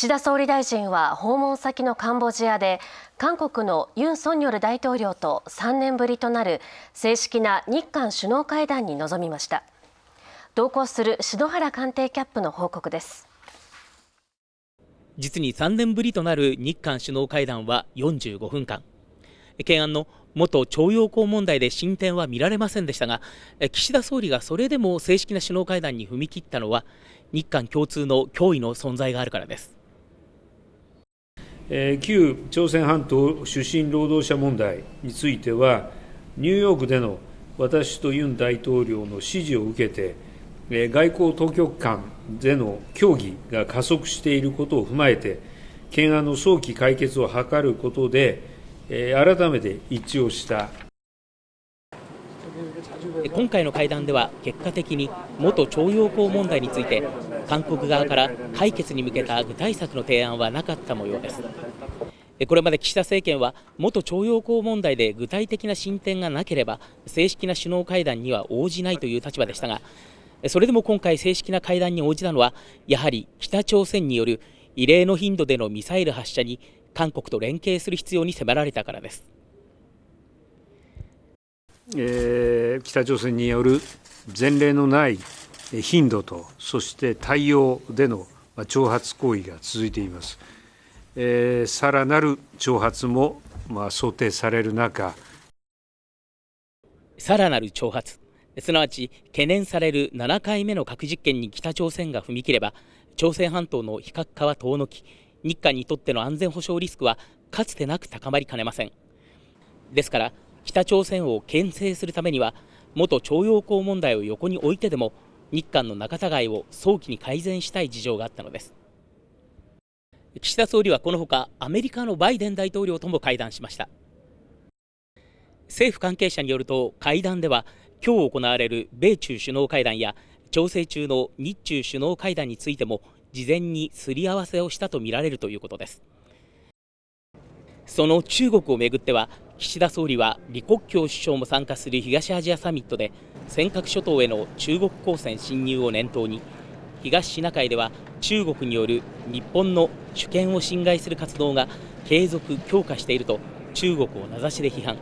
岸田総理大臣は訪問先のカンボジアで韓国のユン・ソンニョル大統領と3年ぶりとなる正式な日韓首脳会談に臨みました同行する篠原官邸キャップの報告です実に3年ぶりとなる日韓首脳会談は45分間懸案の元徴用工問題で進展は見られませんでしたが岸田総理がそれでも正式な首脳会談に踏み切ったのは日韓共通の脅威の存在があるからです旧朝鮮半島出身労働者問題については、ニューヨークでの私とユン大統領の指示を受けて、外交当局間での協議が加速していることを踏まえて、懸案の早期解決を図ることで、改めて一致をした今回の会談では結果的に元徴用工問題について韓国側から解決に向けた具体策の提案はなかった模様ですこれまで岸田政権は元徴用工問題で具体的な進展がなければ正式な首脳会談には応じないという立場でしたがそれでも今回正式な会談に応じたのはやはり北朝鮮による異例の頻度でのミサイル発射に韓国と連携する必要に迫られたからです、えー、北朝鮮による前例のない頻度と、そして対応での挑発行為が続いています。えー、さらなる挑発も、まあ、想定される中、さらなる挑発、すなわち懸念される7回目の核実験に北朝鮮が踏み切れば、朝鮮半島の非核化は遠のき、日韓にとっての安全保障リスクはかつてなく高まりかねません。ですから、北朝鮮を牽制するためには、元徴用工問題を横に置いてでも、日韓の仲違いを早期に改善したい事情があったのです岸田総理はこのほかアメリカのバイデン大統領とも会談しました政府関係者によると会談では今日行われる米中首脳会談や調整中の日中首脳会談についても事前にすり合わせをしたとみられるということですその中国をめぐっては岸田総理は李克強首相も参加する東アジアサミットで尖閣諸島への中国公船侵入を念頭に東シナ海では中国による日本の主権を侵害する活動が継続強化していると中国を名指しで批判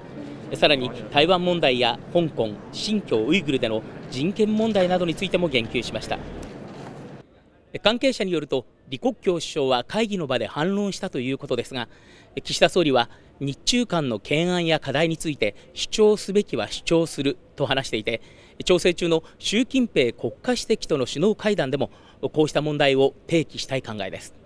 さらに台湾問題や香港新疆ウイグルでの人権問題などについても言及しました関係者によると李克強首相は会議の場で反論したということですが岸田総理は日中間の懸案や課題について主張すべきは主張すると話していて調整中の習近平国家主席との首脳会談でもこうした問題を提起したい考えです